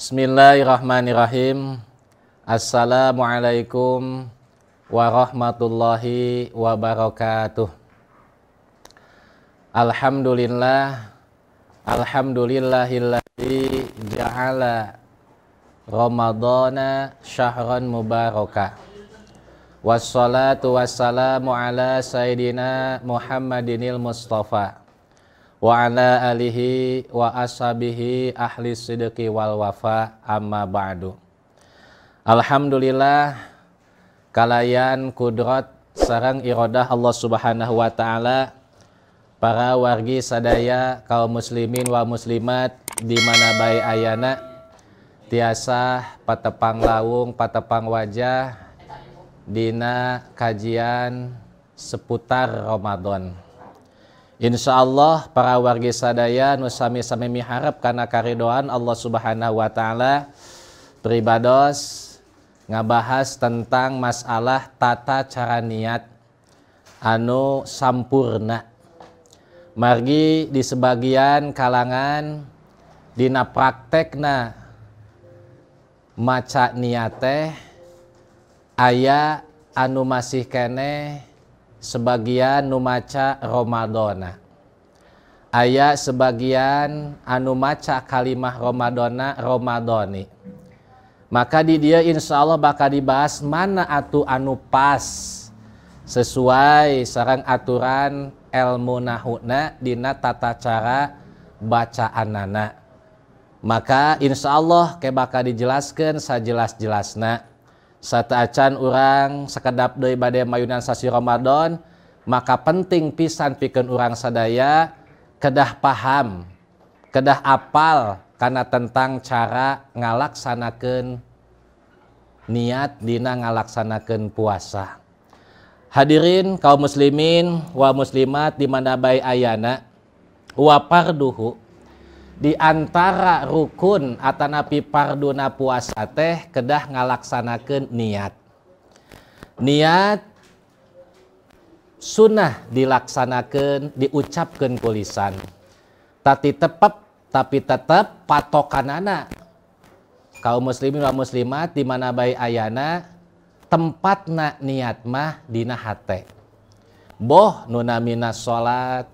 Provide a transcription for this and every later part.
Bismillahirrahmanirrahim. Assalamualaikum warahmatullahi wabarakatuh. Alhamdulillah. Alhamdulillahilladzi ja'ala Ramadana syahran mubarakah. Wassalatu wassalamu ala Sayyidina Muhammadinil Mustafa Wa ala alihi wa ashabihi ahli sidqi wal wafa amma ba'du Alhamdulillah Kalayan kudrat sarang irodah Allah subhanahu wa ta'ala Para wargi sadaya kaum muslimin wa muslimat mana bayi ayana Tiasa patepang laung patepang wajah Dina kajian seputar Ramadan. Insya Allah para warga sadaya nusami sami miharap karena karidoan Allah Subhanahu Wa Taala pribados ngabahas tentang masalah tata cara niat anu sampurna. Margi di sebagian kalangan dina praktekna maca niat teh aya anu masih kene sebagian numaca Romadona aya sebagian anu maca kalimah Romadona Romadoni maka di dia insya Allah bakal dibahas mana atu anu pas sesuai sarang aturan ilmu nahuna dina tata cara baca anak maka insya Allah ke dijelaskan sajelas-jelasna satu acan orangrang sekedap ibaai mayunan sasi Romadhon maka penting pisan pikir urang sadaya kedah paham kedah apal karena tentang cara ngalaksanakan Hai niat dina ngalaksanakan puasa hadirin kaum muslimin wa muslimat di Manabai Ayyana wapar duhu untuk antara rukun Atanapi pardna puasa Hateh kedah ngalaksanakan niat niat sunnah dilaksanakan diucapkan tulisan tapi tepep tapi tetep pato kanana kaum musliminlah muslimat di mana Ba Ayyana tempat na niat mahdina Hate boh nuna mina salat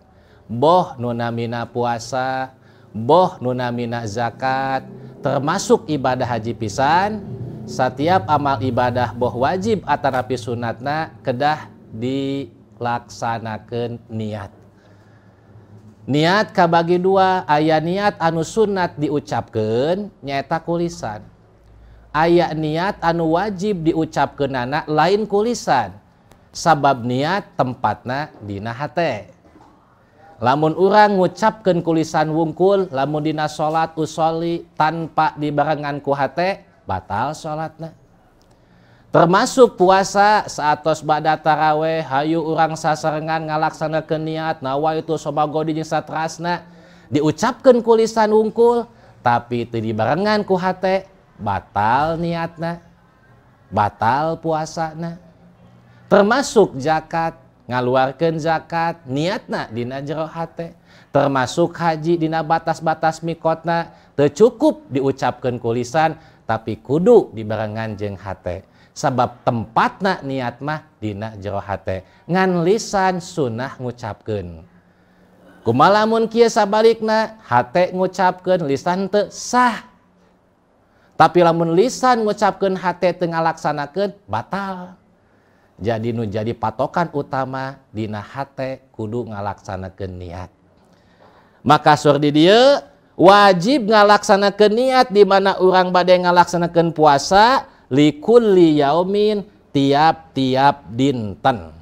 boh nuna mina puasa, boh nunamina zakat termasuk ibadah haji pisan setiap amal ibadah boh wajib atanapi sunatna kedah dilaksanakan niat niat kabagi dua ayat niat anu sunat diucapkan nyata kulisan ayah niat anu wajib diucapkan anak lain kulisan sabab niat tempatna dina hate lamun orang ngucapkan kulisan wungkul lamun dina sholat usoli tanpa dibarengan ku batal sholatnya. termasuk puasa saat bada taraweh hayu urang sasarengan ngalaksana niat nawa itu somagodi jeung satrasna diucapkan kulisan wungkul tapi itu dibarengan ku batal niatna batal puasanya. termasuk jakat. ngaluken zakat niatnak Dina jeroh H termasuk Haji na batas-batas miotna tercukup diucapkan tulisan tapi kudu dibernganjeng H sabab tempatnak niat mah Dina jero H ngan lisan sunnah ngucapken kumalamun ki sabalik na hat ngucapken lisantesah Hai tapi lamun lisan gucapkan H tengahlakksanaken batallah jadi nu jadi patokan utama dina hate kudu ngalaksanakeun niat maka sur di dia wajib ngalaksanakeun niat di mana orang badai ngalaksanakeun puasa likulli yaumin tiap-tiap dinten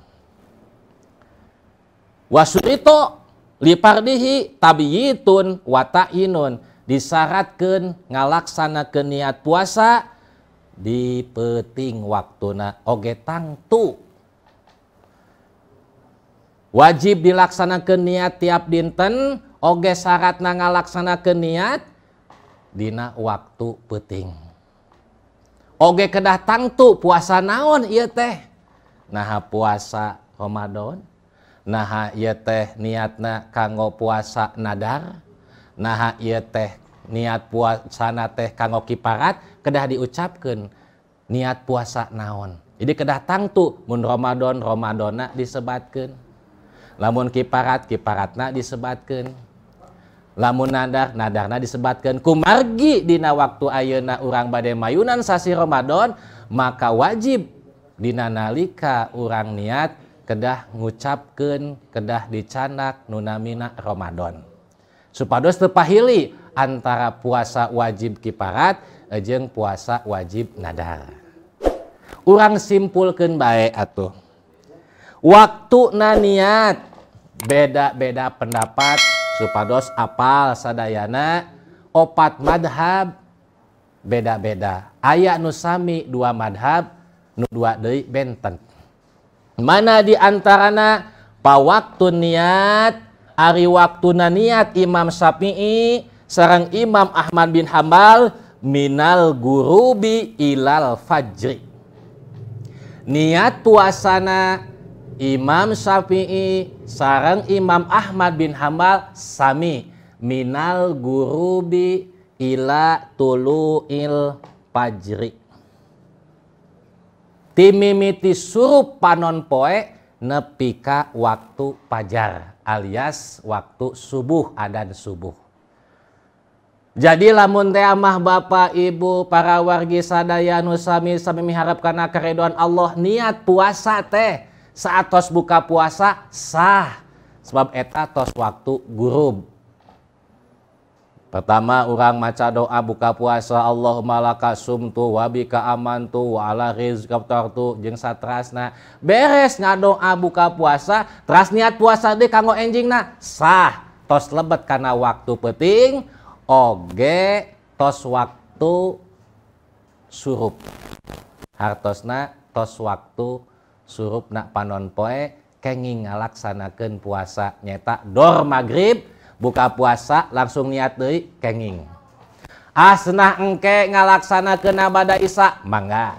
wasurito lipardihi tabiyitun wata'inun disyaratkan ngalaksana niat puasa tinggal dipeting waktu na oge tangtu Hai wajib dilaksana ke niat-tiap dinten oge syarat na ngalaksana ke niat Dinak waktu peting oge kedah tangtu puasa naon ia teh naha puasa Romadhon naia teh niat na kanggo puasa nadar naha ia teh di niat puasana teh kanggo kiparat kedah diucapken niat puasa naon jadi kedah tangtu Romadhon Romahona disebatkan lamun kiparat kiparat na disebatkan lamundar nadana disebabkan ku margi dina waktu ayeuna urang badai mayunan sasi Romadhon maka wajibdina nalika urang niat kedah ngucapken kedah dicanak nuna mina Romadhon supados terpaili antara puasa wajib kiparat jeng puasa wajib nadar orang simpulkan baik atau waktu naniat beda-beda pendapat supados apal sadayana opat madhab beda-beda ayat nusami dua madhab nu dua dari benten mana di antarana pa waktu niat ari waktu niat Imam Syafi'i sarang Imam Ahmad bin Hambal minal gurubi ilal fajri. Niat puasana Imam Syafi'i sarang Imam Ahmad bin Hamal sami minal gurubi ila tuluil fajri. Timimiti surup panon poe nepika waktu pajar alias waktu subuh adan subuh. Jadi lamun teh amah Bapak Ibu para wargi sadaya nusami sami miharapkan keridhaan Allah niat puasa teh saat tos buka puasa sah sebab eta tos waktu gurub. Pertama orang maca doa buka puasa Allahumma laka sumtu wabika amantu wa ala tartu jeung satrasna. Beres ngadoa buka puasa, teras niat puasa deh kanggo na sah tos lebet karena waktu penting oge tos waktu surup hartosna tos waktu surup nak panon poe kenging ngalaksanakeun puasa nyeta dor maghrib buka puasa langsung niat deui kenging asnah engke ngalaksanakeun abada isa mangga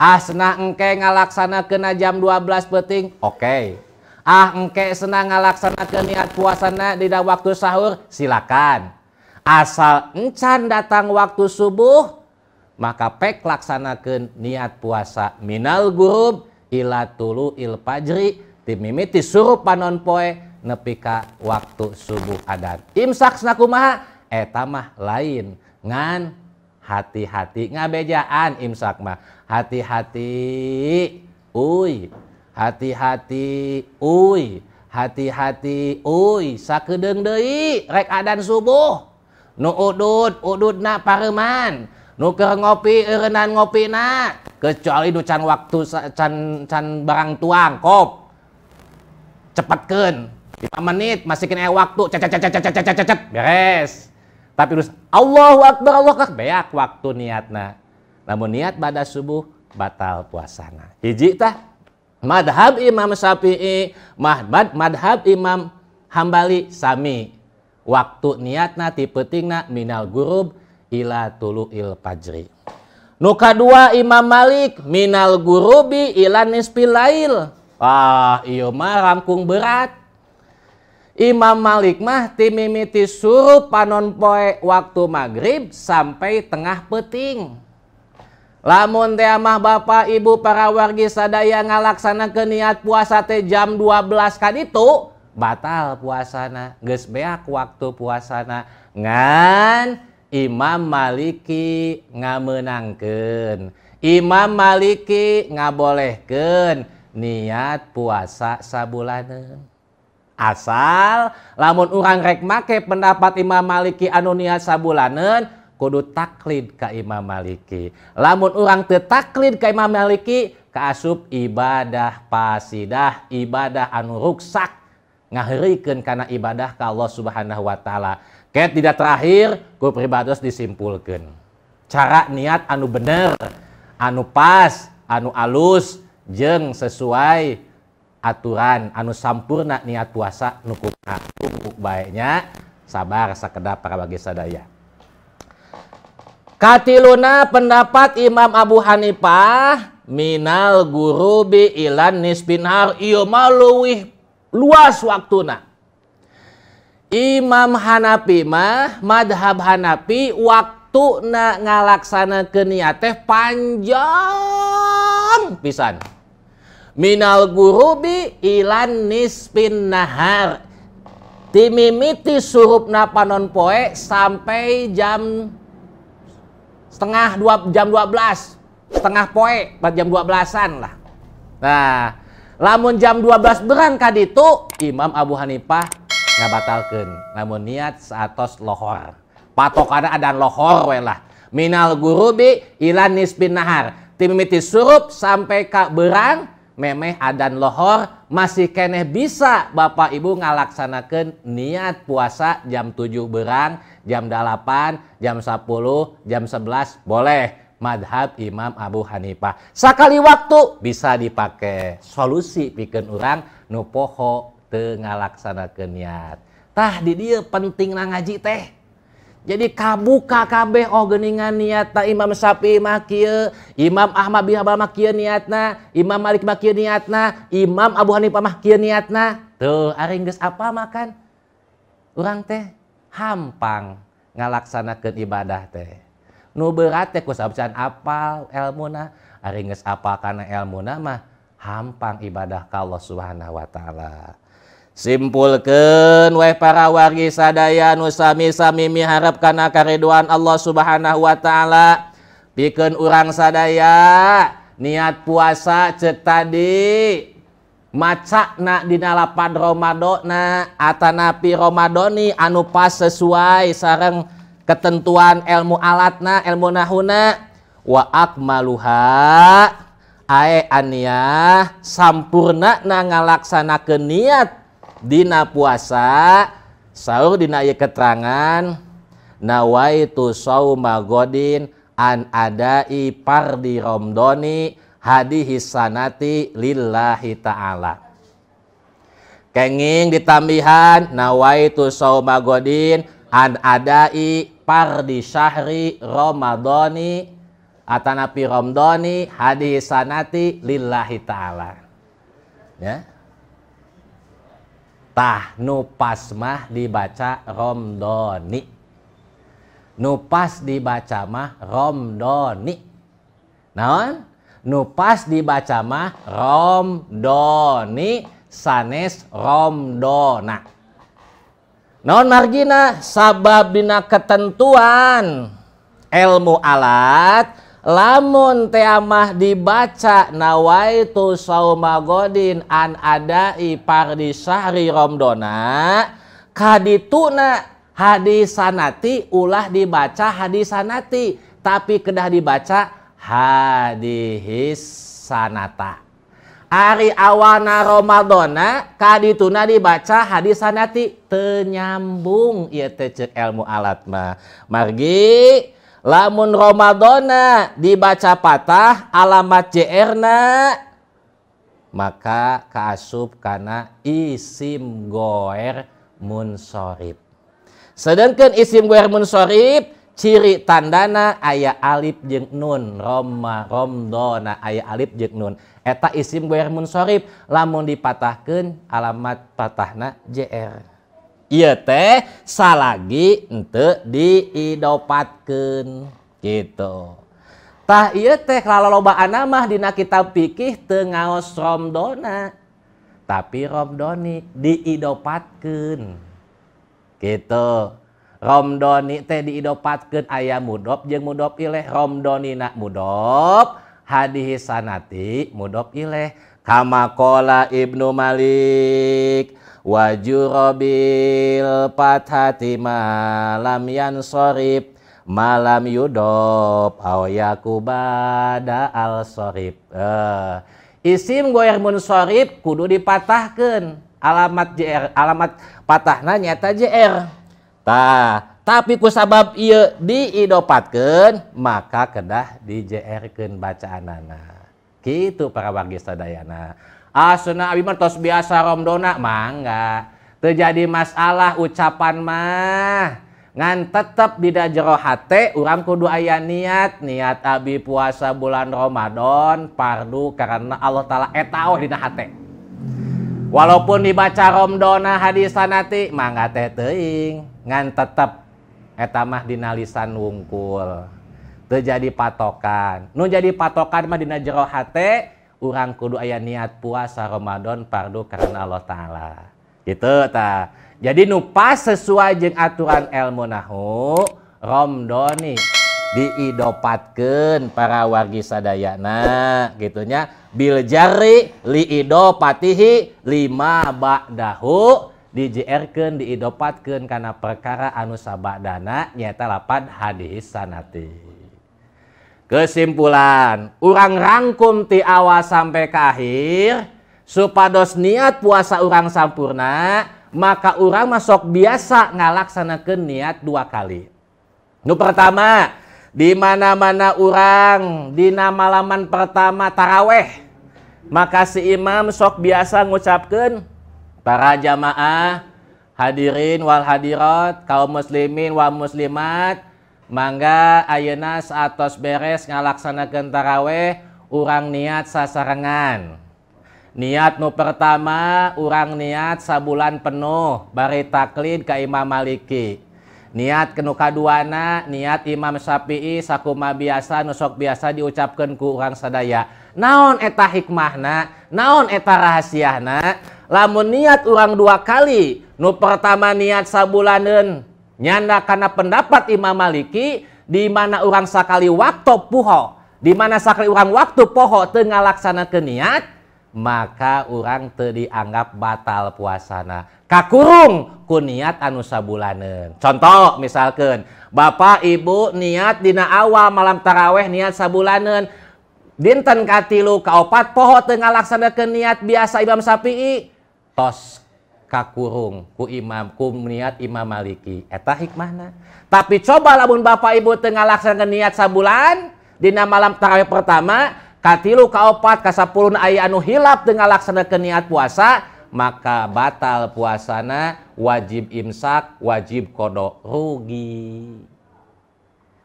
asnah engke ngalaksanakeun jam 12 peting oke okay. ah engke senang ngalaksanakeun niat puasana di waktu sahur silakan Asal encan datang waktu subuh, maka pek laksanakan niat puasa minal gurub ila tulu il pajri timimiti suruh panon poe nepika waktu subuh adat Imsak kumaha eta mah lain ngan hati-hati ngabejaan imsak mah hati-hati uy hati-hati uy hati-hati uy sakedeng deui rek adan subuh nu udut udut na pareman nuker ngopi renan ngopi nak. kecuali nu can waktu can can barang tuang kop cepatkan 5 menit masikin eh waktu cet cet cet cet cet cet cet beres tapi terus Allahu Akbar Allah Akbar beak waktu niatna namun niat pada subuh batal puasana hiji tah madhab Imam Syafi'i madhab madhab Imam Hambali sami waktu niatna ti minal gurub ila tulu il pajri Nuka dua Imam Malik minal gurubi ila nispil lail. wah iya mah rangkung berat. Imam Malik mah timimiti suruh panon poe waktu maghrib sampai tengah peting. Lamun teh mah bapak ibu para wargi sadaya ngalaksana niat puasa teh jam 12 kan itu batal puasana gesbeak waktu puasanangan Imam Maliki ngamenken Imam Maliki ngabolehken niat puasa sa bulanne asal lamun urang rekmak pendapat Imam Maliki anu niat sa bulanan kudu taklid ke Imam Maliki lamun ulang tetaklid ke Imam Maliki keasup ibadah pasidah ibadah anurukksak ngaheurikeun karena ibadah ka Allah Subhanahu wa taala. Ket tidak terakhir ku pribados disimpulkan. Cara niat anu bener, anu pas, anu alus jeng sesuai aturan anu sampurna niat puasa nukup nukup baiknya sabar sekedap para bagi sadaya. Katiluna pendapat Imam Abu Hanifah minal guru bi ilan nisbinhar iya maluwih luas waktuna. Imam Hanafi mah madhab Hanafi waktu na ngalaksana niat panjang pisan. Minal gurubi ilan nispin nahar. Timimiti surupna panon poe sampai jam setengah dua jam 12 setengah poe jam dua belasan lah. Nah, Lamun jam 12 beran kaditu Imam Abu Hanifah batalkan, Lamun niat saatos lohor. patokan adan lohor we lah. Minal gurubi ilan nisbin nahar. Timimiti surup sampai kak berang memeh adan lohor masih keneh bisa Bapak Ibu ngalaksanakan niat puasa jam 7 berang, jam 8, jam 10, jam 11 boleh madhab Imam Abu Hanifah. Sekali waktu bisa dipakai. Solusi bikin orang nupoho teu ngalaksanakeun niat. Tah di dia penting na ngaji teh. Jadi kabuka kabeh oh geningan niatna Imam Sapi mah Imam Ahmad bin Hanbal mah niatna, Imam Malik mah kieu niatna, Imam Abu Hanifah mah kieu niatna. Tuh ari geus apa makan? orang teh hampang ngalaksanakeun ibadah teh. berate apa elmuuna apa karena ilmu nama hampang ibadah kalau subhanahu wa ta'ala simpulkan we para warisadaa nusami-sami miharp karena kariduan Allah subhanahu Wa ta'ala pikun urang sadaya niat puasa ce tadi macanakdinalapad Romahona Atanapi Romahoni anupas sesuai sareng ketentuan ilmu alatna ilmu nahuna wa akmaluha ae ania, sampurna na ngalaksanakeun niat dina puasa sahur dina ieu keterangan nawaitu sauma godin an adai pardi romdoni hadihi sanati lillahi ta'ala kenging ditambihan nawaitu sauma godin an adai pardi syahri Ramadhani atanapi romdoni hadis sanati lillahi ta'ala ya tah nupas mah dibaca romdoni nupas dibaca mah romdoni naon nupas dibaca mah romdoni sanes romdona non margina sababina ketentuan ilmu alat lamun teamah dibaca nawaitu saumagodin an adai pardi syahri romdona kadituna hadisanati ulah dibaca hadisanati tapi kedah dibaca hadihis sanata. Ari awana Romadna Kadituna dibaca hadisanati tenyambung ia el mua alatma margi lamun Romadna dibaca patah alamat Cna maka kasup karena issim goer Musorib sedangkan issimgue Musorif ciri tandana ayah Aif jeng nun Romaro donna aya Alib jenun yang étant tak isim bermun sorif lamun dipatahken alamat patah na jr ia teh salah lagi ente diidopatken gitutah iyo teh kalau loba anak mah di kitapikihtengahos rodona tapi rodoni diidopatken gitu rodoni teh dididopatken aya mudho jeng muddoleh rodoni na mudho hadihi sanati mudop ileh kama kola ibnu malik wajurobil pathati malam yansorib malam yudob awakubada al sorib uh, eh, isim goer sorib kudu dipatahkan alamat jr alamat patahna nyata jr tah tapi ku sabab iya diidopatkan maka kedah dijerkan bacaan anak gitu para wargi sadayana asuna ah, abi tos biasa romdona mangga terjadi masalah ucapan mah ngan tetep tidak jero hate urang kudu aya niat niat abi puasa bulan Ramadan pardu karena Allah taala etao dina hate walaupun dibaca romdona hadis sanati mangga teh teuing ngan tetep etamah dinalisan wungkul terjadi patokan nu jadi patokan mah dina jero hate urang kudu aya niat puasa Ramadan pardu karena Allah taala gitu ta jadi nu pas sesuai jeung aturan ilmu nahu romdoni diidopatkeun para wargi sadayana gitunya bil jari liidopatihi lima ba'dahu dijiarkan diidopatkan karena perkara anu dana nyata lapan hadis sanati kesimpulan orang rangkum ti awal sampai ke akhir supados niat puasa orang sampurna maka orang masuk biasa ngalaksanakan niat dua kali nu pertama di mana-mana orang nama malaman pertama taraweh maka si imam sok biasa ngucapkan Kh jamaah hadirin wal hadirot kaum muslimin wamusat mangga ayeunaos beres ngalaksana gentaraweh urang niat sasangan niat nu pertama urang niat sa bulann penuh baritalin ke Imam Maliki niatkenuhukaduana niat Imam sapi' sakkuuma biasa nusok biasa diucapkanku urang sadaya naon eta hikmahna naun eteta rahasiana yang niat urang dua kali Nu pertama niat sa bulanen nyanda karena pendapat Imam Maliki dimana orangrang sakali waktu puhok dimana sakkali urang waktu pohoktengahlaksana ke niat maka urang te dianggap batal puasanakakungku niat anu sa bulanen contoh misalkan ba Ibu niat dina awal malam taraweh niat sa bulannen dintenkatilu kauopat poho tengahlaksana ke niat biasa Imam sapi' kakurungku Imamkum niat Imam Aliki eta hikmana tapi coba labun Bapak Ibutengahlaksne niat sa bulann na malam ta pertamakatilu kauopat kaspulun aya anu hilap denganlaksanne ke niat puasa maka batal puasana wajib Imya wajib kodok rugi Hai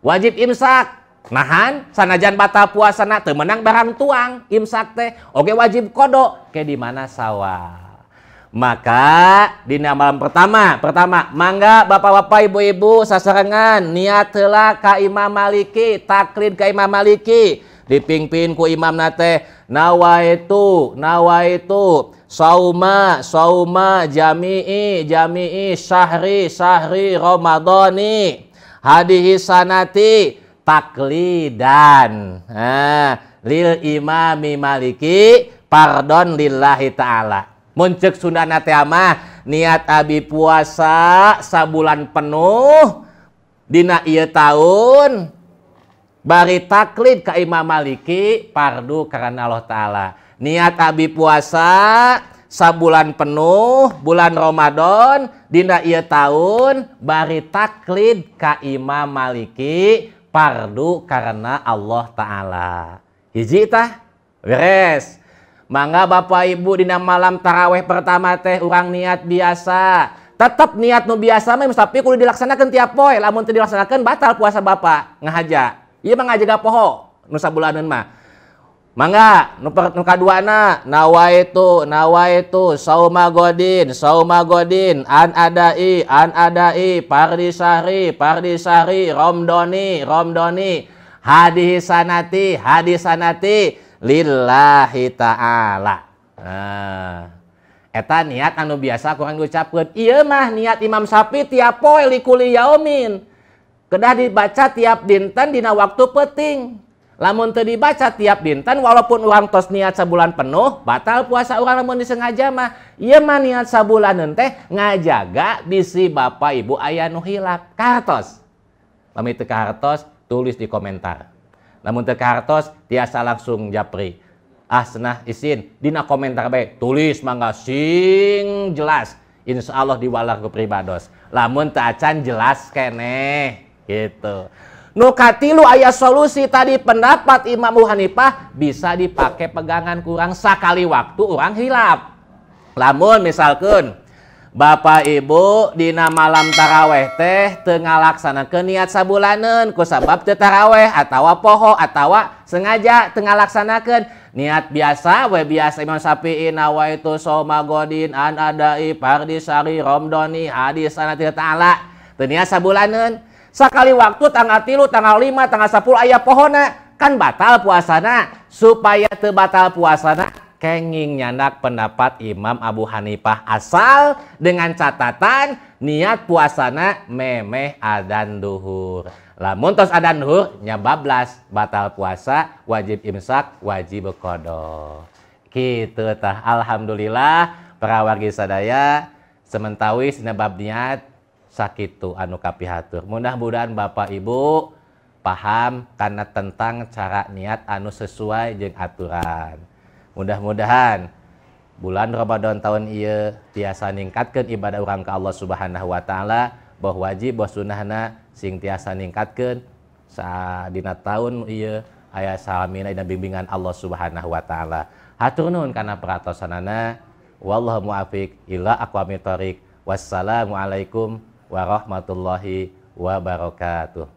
wajib Imya nahan sanajan batal puasana temmenang barang tuang Imsak teh Oke wajib kodok ke di mana sawah maka di malam pertama pertama mangga bapak-bapak ibu-ibu sasarangan niat telah ka Imam Maliki taklid ka Imam Maliki dipimpin ku Imam nate itu nawa itu sauma sauma jami'i jami'i syahri syahri ramadhani hadihi sanati taklidan ha, lil imami maliki pardon lillahi ta'ala Mencek Sunda nate niat abi puasa sabulan penuh dina iya tahun bari taklid ke Imam Maliki pardu karena Allah taala. Niat abi puasa sabulan penuh bulan Ramadan dina iya tahun bari taklid ke Imam Maliki pardu karena Allah taala. Hiji tah beres. Mangga Bapak Ibu dina malam taraweh pertama teh orang niat biasa. Tetap niat nu biasa mah tapi kudu dilaksanakan tiap poe. Lamun teu dilaksanakan batal puasa Bapak ngahaja. Ieu mah ngajaga poho nusa bulanan mah. Mangga nu, nu itu nawaitu nawaitu sauma godin sauma godin an adai an adai pardisari pardisari romdoni romdoni hadis sanati hadis sanati lillahi ta'ala nah, eta niat anu biasa kurang diucapkan iya mah niat Imam sapi tiap poe likuli yaumin kedah dibaca tiap dinten dina waktu penting. lamun teu dibaca tiap dinten walaupun uang tos niat sebulan penuh batal puasa orang lamun disengaja mah iya mah niat sebulan teh ngajaga bisi bapak ibu ayah nu hilap kartos pamit ke kartos tulis di komentar namun teu hartos tiasa langsung japri. ah senah isin dina komentar baik tulis mangga sing jelas. Insya Allah diwalar ke pribados. Lamun tacan jelas kene gitu. Nukati lu ayah solusi tadi pendapat Imam Hanifah bisa dipakai pegangan kurang sekali waktu orang hilap. Lamun misalkan Bapak Ibu di nama malam taraweh tehtengah laksana ke niat sa bulanan ku sabab Tetaraweh atautawa pohok atautawa sengaja tengahlakksanaken niat biasa we biasa Imang sapi inwa itu soma god ada Iparari Rom Donni hadis sanatir ta'ala niasa bulanan sekali waktu tanggal tilu tanggal 5 tanggal sapul aya pohona kan batal puasana supaya terbatal puasana ke kenging nyandak pendapat Imam Abu Hanifah asal dengan catatan niat puasana memeh adan duhur. Lamun tos adan duhur nyabablas batal puasa wajib imsak wajib bekodo. Gitu tah alhamdulillah para wargi sadaya sementawi sinabab niat sakitu anu kapihatur. Mudah-mudahan Bapak Ibu paham karena tentang cara niat anu sesuai jeng aturan mudah-mudahan bulan Ramadan tahun ia tiasa ningkatkan ibadah orang ke Allah subhanahu Wa ta'ala bahwa wajib bahwa sunnahna sing tiasa ningkatkan saat dina tahun ia ayah salamina dan bimbingan Allah subhanahu Wa ta'ala hatur karena peratosanana wallahu muafiq ila aqwamit thoriq wassalamualaikum warahmatullahi wabarakatuh